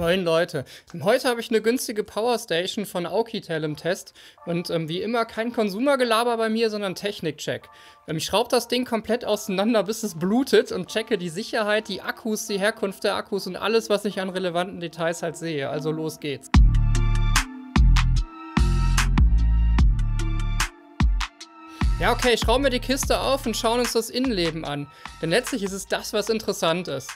Moin Leute, heute habe ich eine günstige Powerstation von Aukitel im Test und ähm, wie immer kein Konsumergelaber bei mir, sondern Technikcheck. Ähm, ich schraube das Ding komplett auseinander, bis es blutet und checke die Sicherheit, die Akkus, die Herkunft der Akkus und alles, was ich an relevanten Details halt sehe. Also los geht's. Ja, okay, ich schraube mir die Kiste auf und schauen uns das Innenleben an. Denn letztlich ist es das, was interessant ist.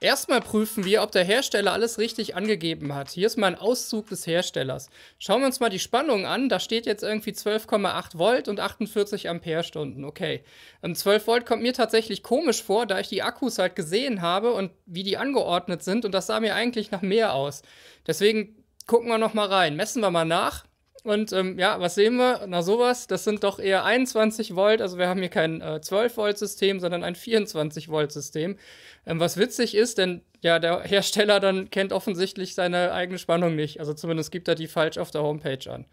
Erstmal prüfen wir, ob der Hersteller alles richtig angegeben hat. Hier ist mal ein Auszug des Herstellers. Schauen wir uns mal die Spannung an. Da steht jetzt irgendwie 12,8 Volt und 48 Amperestunden. Okay. 12 ähm, Volt kommt mir tatsächlich komisch vor, da ich die Akkus halt gesehen habe und wie die angeordnet sind. Und das sah mir eigentlich nach mehr aus. Deswegen gucken wir nochmal rein. Messen wir mal nach. Und ähm, ja, was sehen wir? Na sowas, das sind doch eher 21 Volt. Also wir haben hier kein äh, 12 Volt System, sondern ein 24 Volt System. Ähm, was witzig ist, denn ja, der Hersteller dann kennt offensichtlich seine eigene Spannung nicht. Also zumindest gibt er die falsch auf der Homepage an.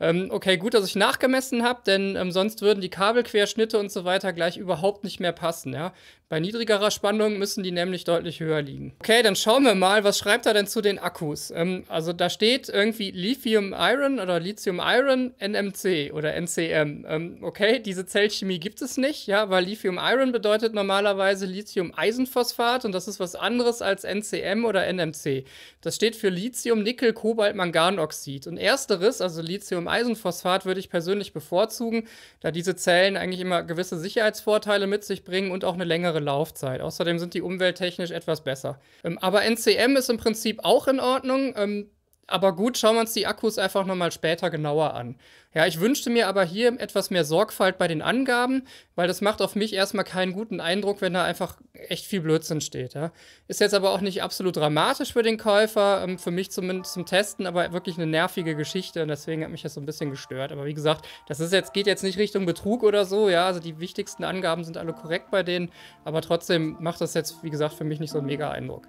Ähm, okay, gut, dass ich nachgemessen habe, denn ähm, sonst würden die Kabelquerschnitte und so weiter gleich überhaupt nicht mehr passen. Ja? Bei niedrigerer Spannung müssen die nämlich deutlich höher liegen. Okay, dann schauen wir mal, was schreibt er denn zu den Akkus? Ähm, also da steht irgendwie Lithium Iron oder Lithium Iron NMC oder NCM. Ähm, okay, diese Zellchemie gibt es nicht, ja, weil Lithium Iron bedeutet normalerweise Lithium Eisenphosphat und das ist was anderes als NCM oder NMC. Das steht für Lithium Nickel Kobalt Manganoxid und ersteres, also Lithium Eisenphosphat würde ich persönlich bevorzugen, da diese Zellen eigentlich immer gewisse Sicherheitsvorteile mit sich bringen und auch eine längere Laufzeit. Außerdem sind die umwelttechnisch etwas besser. Ähm, aber NCM ist im Prinzip auch in Ordnung. Ähm, aber gut, schauen wir uns die Akkus einfach nochmal später genauer an. Ja, ich wünschte mir aber hier etwas mehr Sorgfalt bei den Angaben, weil das macht auf mich erstmal keinen guten Eindruck, wenn da einfach echt viel Blödsinn steht. Ja. Ist jetzt aber auch nicht absolut dramatisch für den Käufer, ähm, für mich zumindest zum Testen, aber wirklich eine nervige Geschichte und deswegen hat mich das so ein bisschen gestört. Aber wie gesagt, das ist jetzt, geht jetzt nicht Richtung Betrug oder so, ja, also die wichtigsten Angaben sind alle korrekt bei denen, aber trotzdem macht das jetzt, wie gesagt, für mich nicht so einen mega Eindruck.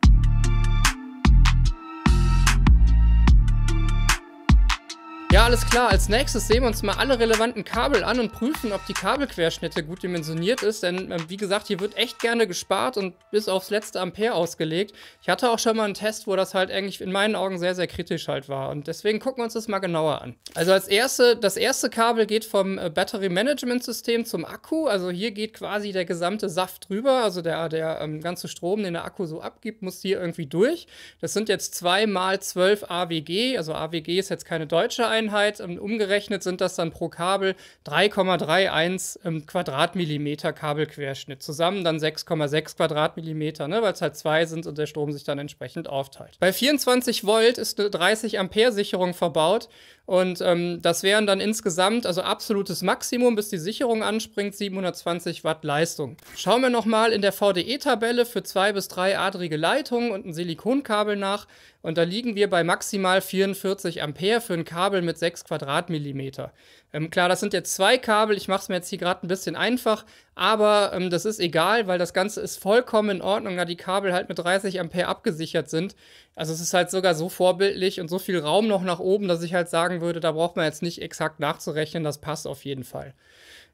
alles klar. Als nächstes sehen wir uns mal alle relevanten Kabel an und prüfen, ob die Kabelquerschnitte gut dimensioniert ist. Denn, ähm, wie gesagt, hier wird echt gerne gespart und bis aufs letzte Ampere ausgelegt. Ich hatte auch schon mal einen Test, wo das halt eigentlich in meinen Augen sehr, sehr kritisch halt war. Und deswegen gucken wir uns das mal genauer an. Also als erste, das erste Kabel geht vom äh, Battery Management System zum Akku. Also hier geht quasi der gesamte Saft drüber. Also der, der ähm, ganze Strom, den der Akku so abgibt, muss hier irgendwie durch. Das sind jetzt 2 mal 12 AWG. Also AWG ist jetzt keine deutsche Einheit. Einheit. Umgerechnet sind das dann pro Kabel 3,31 ähm, Quadratmillimeter Kabelquerschnitt. Zusammen dann 6,6 Quadratmillimeter, ne, weil es halt zwei sind und der Strom sich dann entsprechend aufteilt. Bei 24 Volt ist eine 30 Ampere Sicherung verbaut und ähm, das wären dann insgesamt, also absolutes Maximum, bis die Sicherung anspringt, 720 Watt Leistung. Schauen wir nochmal in der VDE-Tabelle für zwei bis drei adrige Leitungen und ein Silikonkabel nach. Und da liegen wir bei maximal 44 Ampere für ein Kabel mit 6 Quadratmillimeter. Ähm, klar, das sind jetzt zwei Kabel. Ich mache es mir jetzt hier gerade ein bisschen einfach, aber ähm, das ist egal, weil das Ganze ist vollkommen in Ordnung, da die Kabel halt mit 30 Ampere abgesichert sind. Also es ist halt sogar so vorbildlich und so viel Raum noch nach oben, dass ich halt sagen würde, da braucht man jetzt nicht exakt nachzurechnen. Das passt auf jeden Fall.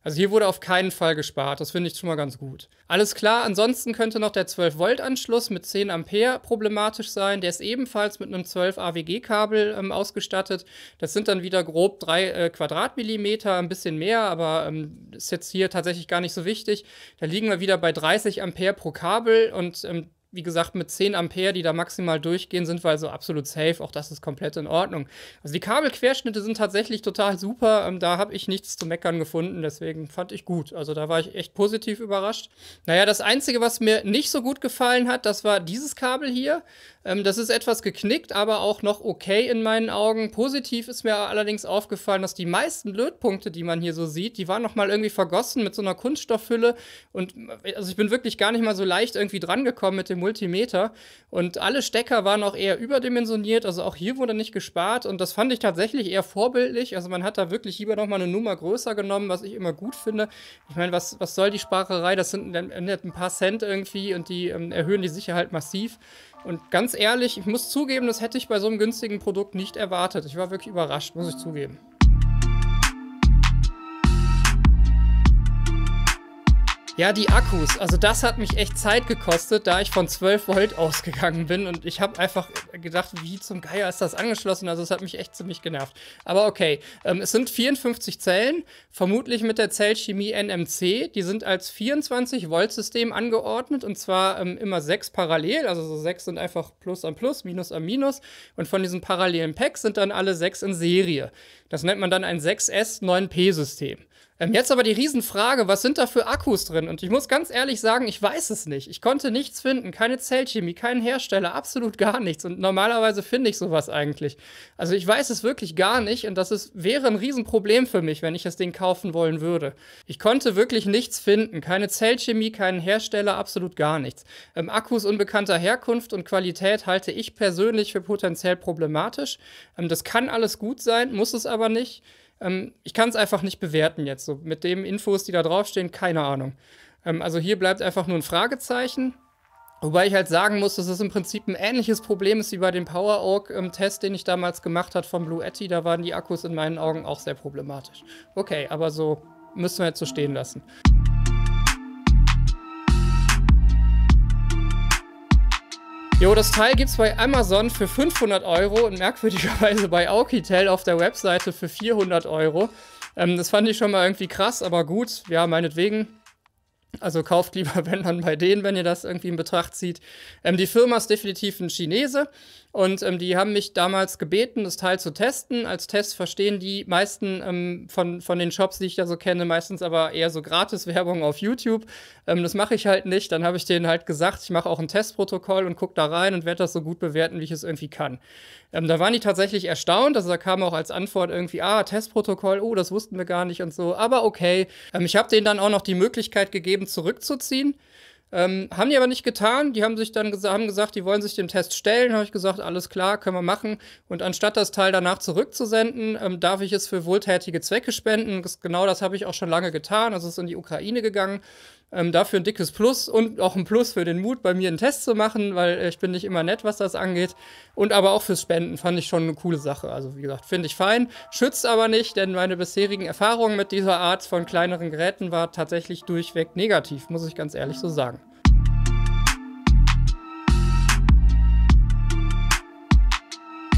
Also hier wurde auf keinen Fall gespart. Das finde ich schon mal ganz gut. Alles klar, ansonsten könnte noch der 12-Volt-Anschluss mit 10 Ampere problematisch sein. Der ist ebenfalls mit einem 12 AWG-Kabel ähm, ausgestattet. Das sind dann wieder grob 3 äh, Quadratmillimeter, ein bisschen mehr, aber ähm, ist jetzt hier tatsächlich gar nicht so wichtig. Da liegen wir wieder bei 30 Ampere pro Kabel und ähm, wie gesagt, mit 10 Ampere, die da maximal durchgehen, sind wir also absolut safe. Auch das ist komplett in Ordnung. Also die Kabelquerschnitte sind tatsächlich total super. Ähm, da habe ich nichts zu meckern gefunden. Deswegen fand ich gut. Also da war ich echt positiv überrascht. Naja, das Einzige, was mir nicht so gut gefallen hat, das war dieses Kabel hier. Ähm, das ist etwas geknickt, aber auch noch okay in meinen Augen. Positiv ist mir allerdings aufgefallen, dass die meisten Lötpunkte, die man hier so sieht, die waren nochmal irgendwie vergossen mit so einer Kunststofffülle. Und äh, also ich bin wirklich gar nicht mal so leicht irgendwie dran gekommen mit dem Multimeter und alle Stecker waren auch eher überdimensioniert, also auch hier wurde nicht gespart und das fand ich tatsächlich eher vorbildlich. Also man hat da wirklich lieber nochmal eine Nummer größer genommen, was ich immer gut finde. Ich meine, was, was soll die Sparerei? Das sind ein paar Cent irgendwie und die ähm, erhöhen die Sicherheit massiv. Und ganz ehrlich, ich muss zugeben, das hätte ich bei so einem günstigen Produkt nicht erwartet. Ich war wirklich überrascht, muss ich zugeben. Ja, die Akkus. Also das hat mich echt Zeit gekostet, da ich von 12 Volt ausgegangen bin. Und ich habe einfach gedacht, wie zum Geier ist das angeschlossen? Also es hat mich echt ziemlich genervt. Aber okay, ähm, es sind 54 Zellen, vermutlich mit der Zellchemie NMC. Die sind als 24 Volt System angeordnet und zwar ähm, immer sechs parallel. Also so sechs sind einfach Plus an Plus, Minus an Minus. Und von diesen parallelen Packs sind dann alle sechs in Serie. Das nennt man dann ein 6S9P System. Ähm, jetzt aber die Riesenfrage, was sind da für Akkus drin? Und ich muss ganz ehrlich sagen, ich weiß es nicht. Ich konnte nichts finden, keine Zellchemie, keinen Hersteller, absolut gar nichts. Und normalerweise finde ich sowas eigentlich. Also ich weiß es wirklich gar nicht und das ist, wäre ein Riesenproblem für mich, wenn ich das Ding kaufen wollen würde. Ich konnte wirklich nichts finden, keine Zellchemie, keinen Hersteller, absolut gar nichts. Ähm, Akkus unbekannter Herkunft und Qualität halte ich persönlich für potenziell problematisch. Ähm, das kann alles gut sein, muss es aber nicht. Ähm, ich kann es einfach nicht bewerten jetzt so. Mit den Infos, die da draufstehen, keine Ahnung. Ähm, also hier bleibt einfach nur ein Fragezeichen. Wobei ich halt sagen muss, dass es im Prinzip ein ähnliches Problem ist wie bei dem Power PowerAug-Test, ähm, den ich damals gemacht habe von Blue Yeti. Da waren die Akkus in meinen Augen auch sehr problematisch. Okay, aber so müssen wir jetzt so stehen lassen. Jo, das Teil gibt es bei Amazon für 500 Euro und merkwürdigerweise bei Aukitel auf der Webseite für 400 Euro. Ähm, das fand ich schon mal irgendwie krass, aber gut, ja, meinetwegen. Also kauft lieber, wenn dann bei denen, wenn ihr das irgendwie in Betracht zieht. Ähm, die Firma ist definitiv ein Chinese und ähm, die haben mich damals gebeten, das Teil zu testen. Als Test verstehen die meisten ähm, von, von den Shops, die ich da so kenne, meistens aber eher so Gratis-Werbung auf YouTube. Ähm, das mache ich halt nicht. Dann habe ich denen halt gesagt, ich mache auch ein Testprotokoll und gucke da rein und werde das so gut bewerten, wie ich es irgendwie kann. Ähm, da waren die tatsächlich erstaunt. Also da kam auch als Antwort irgendwie, ah, Testprotokoll, oh, das wussten wir gar nicht und so. Aber okay. Ähm, ich habe denen dann auch noch die Möglichkeit gegeben, zurückzuziehen. Ähm, haben die aber nicht getan. Die haben sich dann gesa haben gesagt, die wollen sich dem Test stellen. Habe ich gesagt, alles klar, können wir machen. Und anstatt das Teil danach zurückzusenden, ähm, darf ich es für wohltätige Zwecke spenden. Das, genau das habe ich auch schon lange getan. Also es ist in die Ukraine gegangen. Ähm, dafür ein dickes Plus und auch ein Plus für den Mut, bei mir einen Test zu machen, weil äh, ich bin nicht immer nett, was das angeht. Und aber auch fürs Spenden fand ich schon eine coole Sache. Also wie gesagt, finde ich fein. Schützt aber nicht, denn meine bisherigen Erfahrungen mit dieser Art von kleineren Geräten war tatsächlich durchweg negativ, muss ich ganz ehrlich so sagen.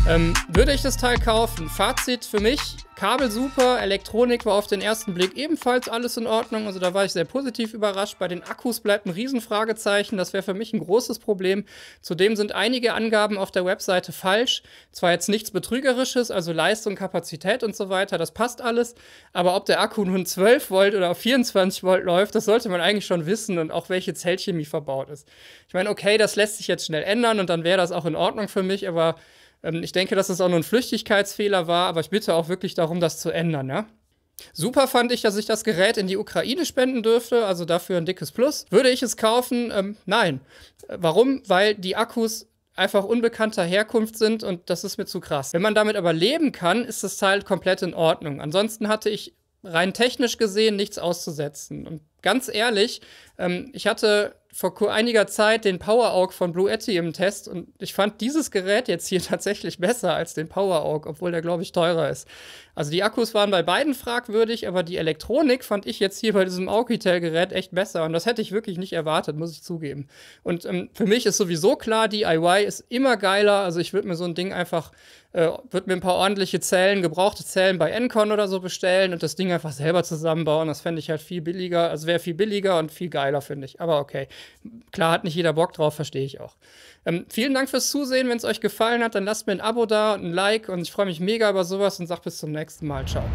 Ähm, würde ich das Teil kaufen? Fazit für mich: Kabel super, Elektronik war auf den ersten Blick ebenfalls alles in Ordnung. Also da war ich sehr positiv überrascht. Bei den Akkus bleibt ein Riesenfragezeichen. Das wäre für mich ein großes Problem. Zudem sind einige Angaben auf der Webseite falsch. Zwar jetzt nichts Betrügerisches, also Leistung, Kapazität und so weiter, das passt alles. Aber ob der Akku nun 12 Volt oder 24 Volt läuft, das sollte man eigentlich schon wissen und auch welche Zellchemie verbaut ist. Ich meine, okay, das lässt sich jetzt schnell ändern und dann wäre das auch in Ordnung für mich, aber ähm, ich denke, dass es auch nur ein Flüchtigkeitsfehler war, aber ich bitte auch wirklich darum, das zu ändern. Ja? Super fand ich, dass ich das Gerät in die Ukraine spenden dürfte, also dafür ein dickes Plus. Würde ich es kaufen? Ähm, nein. Äh, warum? Weil die Akkus einfach unbekannter Herkunft sind und das ist mir zu krass. Wenn man damit aber leben kann, ist das Teil komplett in Ordnung. Ansonsten hatte ich rein technisch gesehen nichts auszusetzen und ganz ehrlich, ähm, ich hatte vor einiger Zeit den PowerAug von Blue Yeti im Test und ich fand dieses Gerät jetzt hier tatsächlich besser als den PowerAug, obwohl der, glaube ich, teurer ist. Also die Akkus waren bei beiden fragwürdig, aber die Elektronik fand ich jetzt hier bei diesem Aukitel-Gerät echt besser und das hätte ich wirklich nicht erwartet, muss ich zugeben. Und ähm, für mich ist sowieso klar, DIY ist immer geiler, also ich würde mir so ein Ding einfach, äh, würde mir ein paar ordentliche Zellen, gebrauchte Zellen bei Encon oder so bestellen und das Ding einfach selber zusammenbauen, das fände ich halt viel billiger. Also wäre viel billiger und viel geiler, finde ich. Aber okay. Klar hat nicht jeder Bock drauf, verstehe ich auch. Ähm, vielen Dank fürs Zusehen. Wenn es euch gefallen hat, dann lasst mir ein Abo da und ein Like und ich freue mich mega über sowas und sag bis zum nächsten Mal. Ciao.